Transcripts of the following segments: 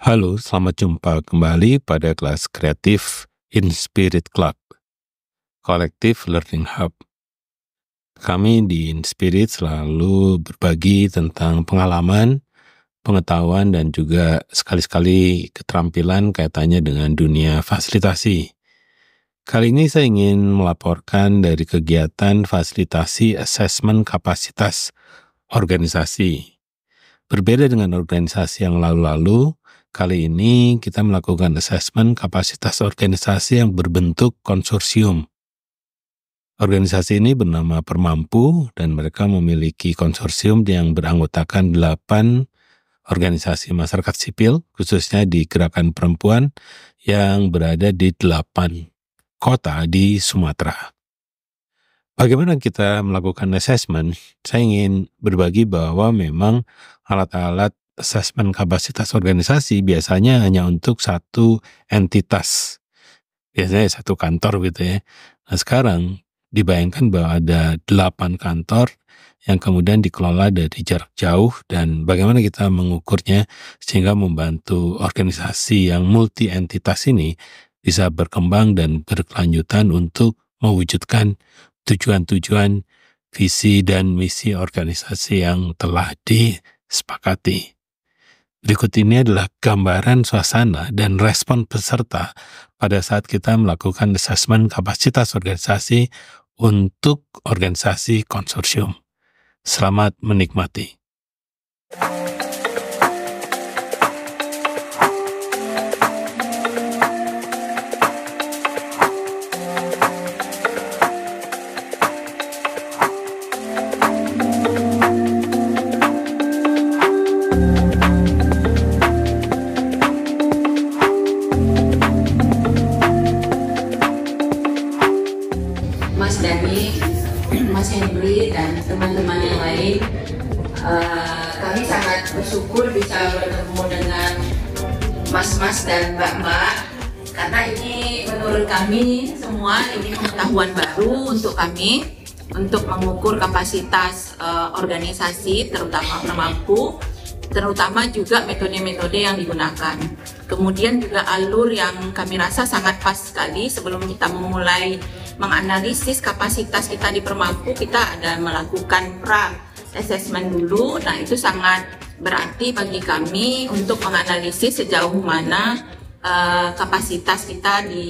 Halo, selamat jumpa kembali pada kelas kreatif In Spirit Club, collective Learning Hub. Kami di In Spirit selalu berbagi tentang pengalaman, pengetahuan, dan juga sekali-sekali keterampilan kaitannya dengan dunia fasilitasi. Kali ini saya ingin melaporkan dari kegiatan fasilitasi assessment kapasitas organisasi. Berbeda dengan organisasi yang lalu-lalu, Kali ini kita melakukan asesmen kapasitas organisasi yang berbentuk konsorsium. Organisasi ini bernama Permampu dan mereka memiliki konsorsium yang beranggotakan 8 organisasi masyarakat sipil, khususnya di gerakan perempuan yang berada di 8 kota di Sumatera. Bagaimana kita melakukan assessment? Saya ingin berbagi bahwa memang alat-alat Assessment kapasitas organisasi biasanya hanya untuk satu entitas. Biasanya satu kantor gitu ya. Nah sekarang dibayangkan bahwa ada delapan kantor yang kemudian dikelola dari jarak jauh dan bagaimana kita mengukurnya sehingga membantu organisasi yang multi entitas ini bisa berkembang dan berkelanjutan untuk mewujudkan tujuan-tujuan visi dan misi organisasi yang telah disepakati. Berikut ini adalah gambaran suasana dan respon peserta pada saat kita melakukan asesmen kapasitas organisasi untuk organisasi konsorsium. Selamat menikmati. Henry dan teman-teman yang lain uh, kami sangat bersyukur bisa bertemu dengan mas-mas dan mbak-mbak karena ini menurut kami semua ini pengetahuan baru untuk kami untuk mengukur kapasitas uh, organisasi terutama orang mampu terutama juga metode-metode yang digunakan. Kemudian juga alur yang kami rasa sangat pas sekali sebelum kita memulai menganalisis kapasitas kita di permaku kita ada melakukan pra assessment dulu nah itu sangat berarti bagi kami untuk menganalisis sejauh mana uh, kapasitas kita di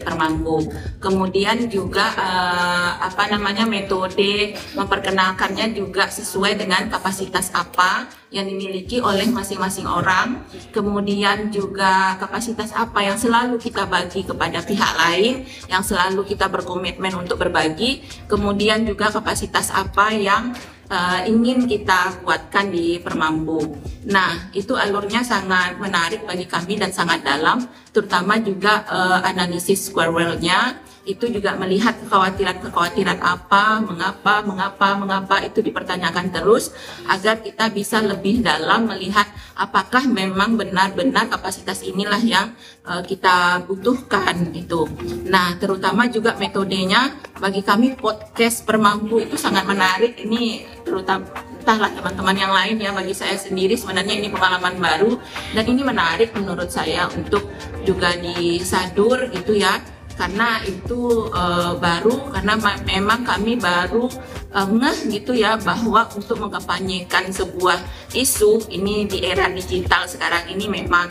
Permanggu. Kemudian juga uh, apa namanya metode memperkenalkannya juga sesuai dengan kapasitas apa yang dimiliki oleh masing-masing orang. Kemudian juga kapasitas apa yang selalu kita bagi kepada pihak lain, yang selalu kita berkomitmen untuk berbagi. Kemudian juga kapasitas apa yang uh, ingin kita kuatkan di Permambu. Nah, itu alurnya sangat menarik bagi kami dan sangat dalam, terutama juga uh, analisis square well-nya itu juga melihat kekhawatiran-kekhawatiran apa, mengapa, mengapa, mengapa itu dipertanyakan terus agar kita bisa lebih dalam melihat apakah memang benar-benar kapasitas inilah yang uh, kita butuhkan itu. Nah, terutama juga metodenya bagi kami podcast Permampu itu sangat menarik. Ini terutama entahlah teman-teman yang lain ya bagi saya sendiri sebenarnya ini pengalaman baru dan ini menarik menurut saya untuk juga disadur gitu ya karena itu e, baru karena memang kami baru e, ngeh gitu ya bahwa untuk mengkampanyekan sebuah isu ini di era digital sekarang ini memang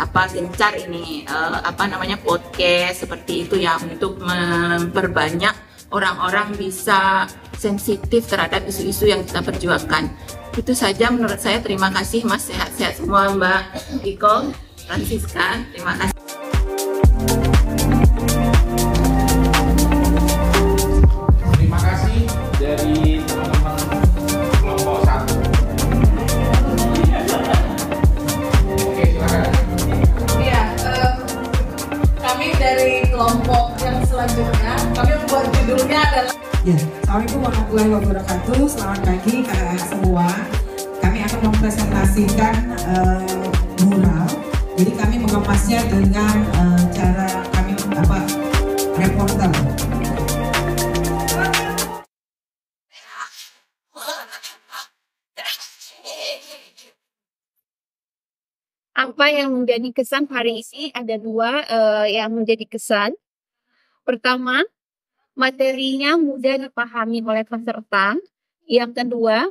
apa gencar ini e, apa namanya podcast seperti itu ya untuk memperbanyak orang-orang bisa sensitif terhadap isu-isu yang kita perjuangkan. Itu saja menurut saya. Terima kasih Mas sehat-sehat semua Mbak Iko, Francisca. Terima kasih. pastikan uh, eh, mural. Jadi kami mengemasnya dengan uh, cara kami apa reporter. Apa yang menjadi kesan hari ini ada dua uh, yang menjadi kesan. Pertama, materinya mudah dipahami oleh peserta. Yang kedua,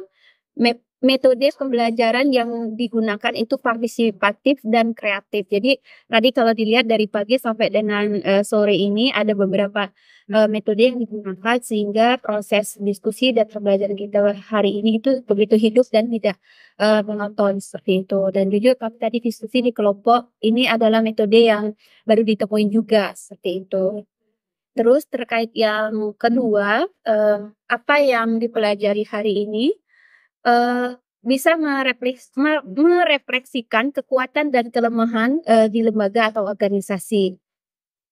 map metode pembelajaran yang digunakan itu partisipatif dan kreatif. Jadi tadi kalau dilihat dari pagi sampai dengan uh, sore ini ada beberapa uh, metode yang digunakan sehingga proses diskusi dan pembelajaran kita hari ini itu begitu hidup dan tidak uh, menonton seperti itu. Dan jujur kami tadi diskusi di kelompok ini adalah metode yang baru ditemuin juga seperti itu. Terus terkait yang kedua, uh, apa yang dipelajari hari ini Eh, bisa merefleksikan kekuatan dan kelemahan uh, di lembaga atau organisasi.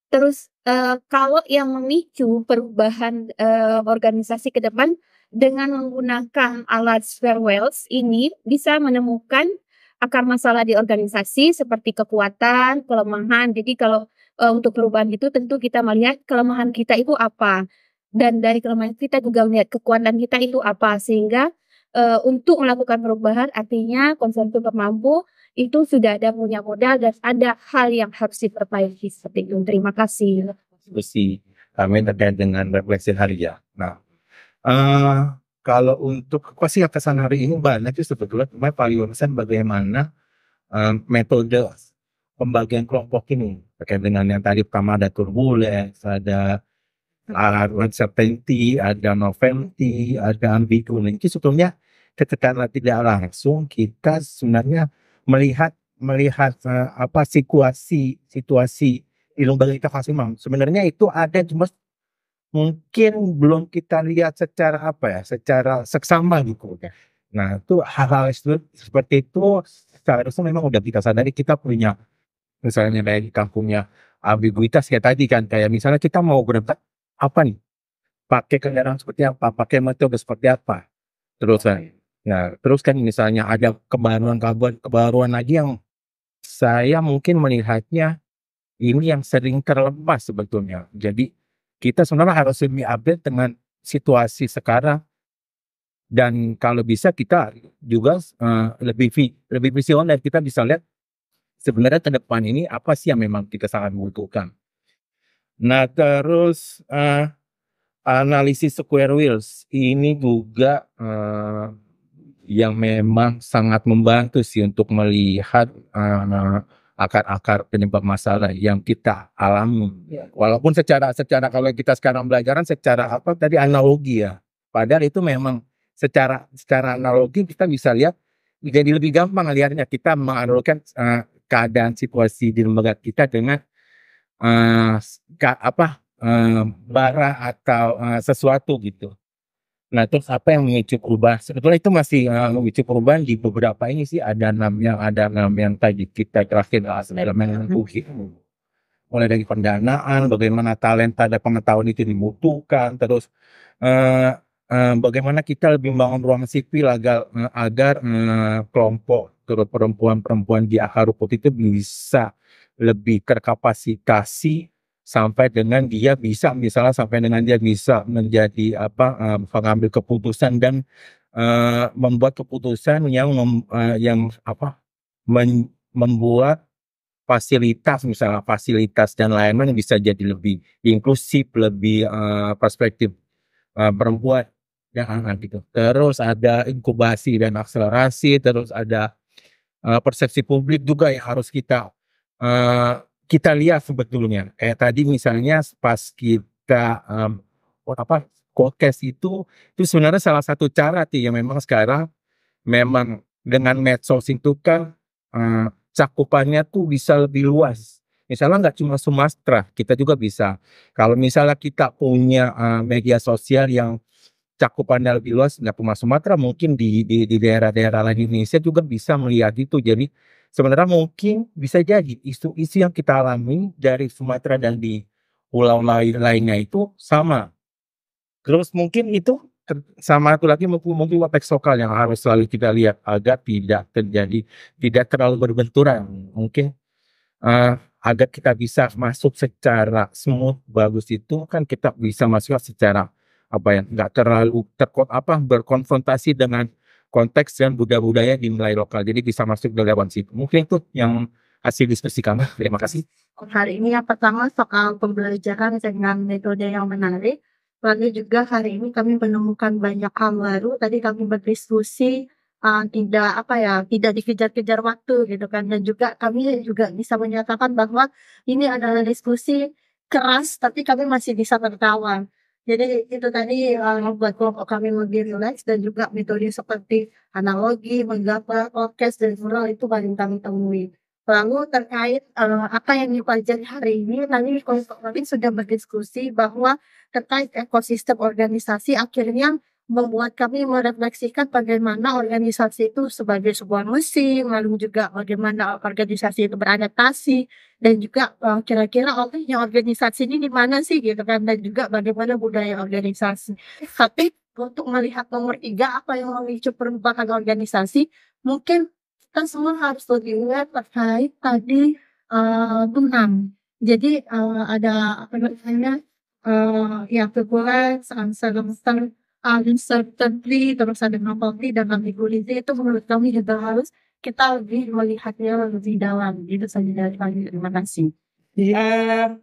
Terus uh, kalau yang memicu perubahan uh, organisasi ke depan dengan menggunakan alat farewells ini bisa menemukan akar masalah di organisasi seperti kekuatan, kelemahan. Jadi kalau uh, untuk perubahan itu tentu kita melihat kelemahan kita itu apa dan dari kelemahan kita juga melihat kekuatan kita itu apa sehingga uh, untuk melakukan perubahan artinya konsumen mampu itu sudah ada punya modal dan ada hal yang harus diperbaiki seperti itu. Terima kasih. Diskusi kami terkait dengan refleksi ya. Nah, uh, kalau untuk kesan hari ini banyak itu sebetulnya cuma paling urusan bagaimana uh, metode pembagian kelompok ini terkait dengan yang tadi pertama ada turbulence, ada uncertainty, ada novelty, ada ambiguity. Ini sebetulnya secara tidak langsung kita sebenarnya melihat melihat uh, apa situasi situasi di lembaga kita maksimal. sebenarnya itu ada cuma mungkin belum kita lihat secara apa ya secara seksama gitu ya. Nah itu hal-hal seperti itu seharusnya memang udah kita sadari kita punya misalnya kayak kampungnya ambiguitas kayak tadi kan kayak misalnya kita mau berempat apa nih pakai kendaraan seperti apa pakai metode seperti apa terus Nah, terus kan misalnya ada kebaruan-kebaruan lagi yang saya mungkin melihatnya ini yang sering terlepas sebetulnya. Jadi kita sebenarnya harus lebih update dengan situasi sekarang dan kalau bisa kita juga uh, lebih vi, lebih visioner kita bisa lihat sebenarnya ke depan ini apa sih yang memang kita sangat butuhkan. Nah, terus uh, analisis square wheels ini juga uh, yang memang sangat membantu sih untuk melihat akar eh, akar-akar penyebab masalah yang kita alami. Ya. Walaupun secara secara kalau kita sekarang belajaran secara apa tadi analogi ya. Padahal itu memang secara secara analogi kita bisa lihat jadi lebih gampang lihatnya kita menganalogikan uh, eh, keadaan situasi di lembaga kita dengan uh, ka, apa uh, bara atau uh, sesuatu gitu. Nah, terus apa yang memicu perubahan? Sebetulnya itu masih uh, perubahan di beberapa ini sih ada enam yang ada enam yang tadi kita terakhir lah elemen Mulai dari pendanaan, bagaimana talenta dan pengetahuan itu dibutuhkan, terus uh, uh, bagaimana kita lebih membangun ruang sipil agar uh, agar uh, kelompok perempuan-perempuan di akar rumput itu bisa lebih terkapasitasi sampai dengan dia bisa misalnya sampai dengan dia bisa menjadi apa uh, keputusan dan uh, membuat keputusan yang mem, uh, yang apa men, membuat fasilitas misalnya fasilitas dan lain-lain bisa jadi lebih inklusif lebih uh, perspektif uh, perempuan dan ya, anak ah, ah, gitu terus ada inkubasi dan akselerasi terus ada uh, persepsi publik juga yang harus kita uh, kita lihat sebetulnya kayak tadi misalnya pas kita um, apa podcast itu itu sebenarnya salah satu cara sih yang memang sekarang memang dengan medsos itu kan um, cakupannya tuh bisa lebih luas. Misalnya nggak cuma Sumatera, kita juga bisa. Kalau misalnya kita punya uh, media sosial yang cakupannya lebih luas, nggak cuma Sumatera, mungkin di di, di daerah-daerah lain Indonesia juga bisa melihat itu. Jadi sementara mungkin bisa jadi isu-isu yang kita alami dari Sumatera dan di pulau lain lainnya itu sama. Terus mungkin itu sama aku lagi mungkin konteks lokal yang harus selalu kita lihat agar tidak terjadi tidak terlalu berbenturan mungkin uh, agar kita bisa masuk secara smooth bagus itu kan kita bisa masuk secara apa ya nggak terlalu terkot apa berkonfrontasi dengan konteks dan budaya-budaya di nilai lokal. Jadi bisa masuk ke lewat situ. Mungkin itu yang hasil diskusi kami. Terima kasih. Hari ini yang pertama soal pembelajaran dengan metode yang menarik. Lalu juga hari ini kami menemukan banyak hal baru. Tadi kami berdiskusi uh, tidak apa ya, tidak dikejar-kejar waktu gitu kan. Dan juga kami juga bisa menyatakan bahwa ini adalah diskusi keras, tapi kami masih bisa tertawa. Jadi itu tadi uh, membuat kelompok kami lebih relax dan juga metode seperti analogi, menggambar, orkes, dan mural itu paling kami temui. Lalu terkait uh, apa yang dipelajari hari ini, tadi kelompok kami sudah berdiskusi bahwa terkait ekosistem organisasi akhirnya membuat kami merefleksikan bagaimana organisasi itu sebagai sebuah mesin, lalu juga bagaimana organisasi itu beradaptasi, dan juga eh, kira-kira uh, oh, yang organisasi ini di mana sih gitu kan, dan juga bagaimana budaya organisasi. Tapi untuk melihat nomor tiga apa yang memicu perubahan organisasi, mungkin kita semua harus lebih aware terkait tadi uh, eh, enam. Jadi uh, ada apa namanya uh, ya kekurangan, uncertainty, terus ada novelty dan ambiguity itu menurut kami juga harus kita lebih melihatnya lebih dalam. Itu saja dari kami. Terima kasih. Ya,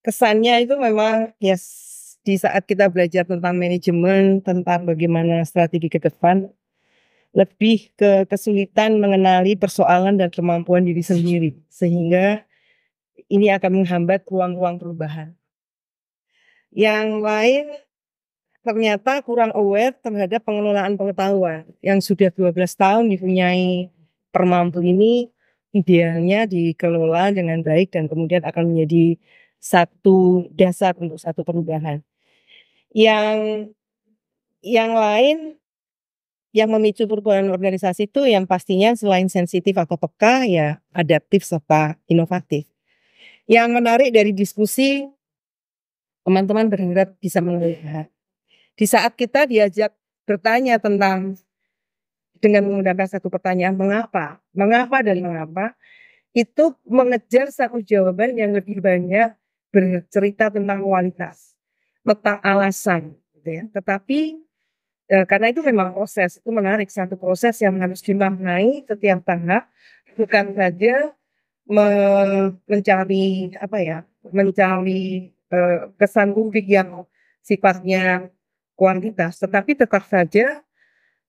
kesannya itu memang yes di saat kita belajar tentang manajemen, tentang bagaimana strategi ke depan, lebih ke kesulitan mengenali persoalan dan kemampuan diri sendiri, sehingga ini akan menghambat ruang-ruang perubahan. Yang lain ternyata kurang aware terhadap pengelolaan pengetahuan yang sudah 12 tahun dipunyai permampu ini idealnya dikelola dengan baik dan kemudian akan menjadi satu dasar untuk satu perubahan. Yang yang lain yang memicu perubahan organisasi itu yang pastinya selain sensitif atau peka ya adaptif serta inovatif. Yang menarik dari diskusi teman-teman berharap bisa melihat di saat kita diajak bertanya tentang dengan menggunakan satu pertanyaan mengapa, mengapa dan mengapa, itu mengejar satu jawaban yang lebih banyak bercerita tentang kualitas, tentang alasan, gitu ya. Tetapi e, karena itu memang proses, itu menarik satu proses yang harus dimaknai setiap tanggal bukan saja me mencari apa ya, mencari e, kesan publik yang sifatnya kuantitas, tetapi tetap saja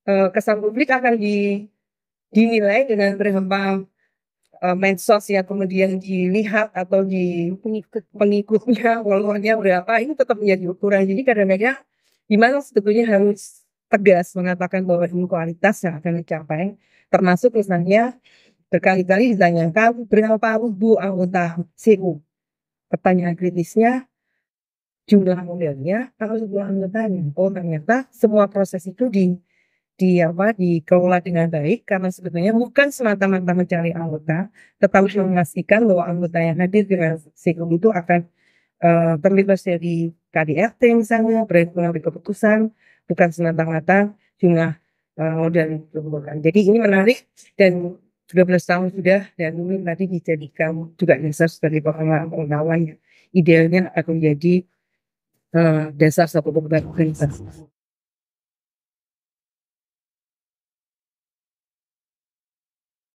eh, kesan publik akan di, dinilai dengan berhembang eh, medsos ya kemudian dilihat atau di pengikutnya followernya berapa ini tetap menjadi ukuran. Jadi kadang-kadang gimana sebetulnya harus tegas mengatakan bahwa ini kualitas yang akan dicapai, termasuk misalnya berkali-kali ditanyakan berapa ribu anggota CU. Pertanyaan kritisnya, jumlah modalnya kalau sebuah anggotanya oh ternyata semua proses itu di di apa dikelola dengan baik karena sebetulnya bukan semata-mata mencari anggota tetapi memastikan bahwa anggota yang hadir dengan siklus itu akan uh, terlibat dari KDRT misalnya brand pengambil keputusan bukan semata-mata jumlah uh, eh, modal dikumpulkan jadi ini menarik dan 12 tahun sudah dan mungkin tadi dijadikan juga dasar sebagai pengalaman pengetahuan idealnya akan menjadi uh, eh, dasar satu pembangunan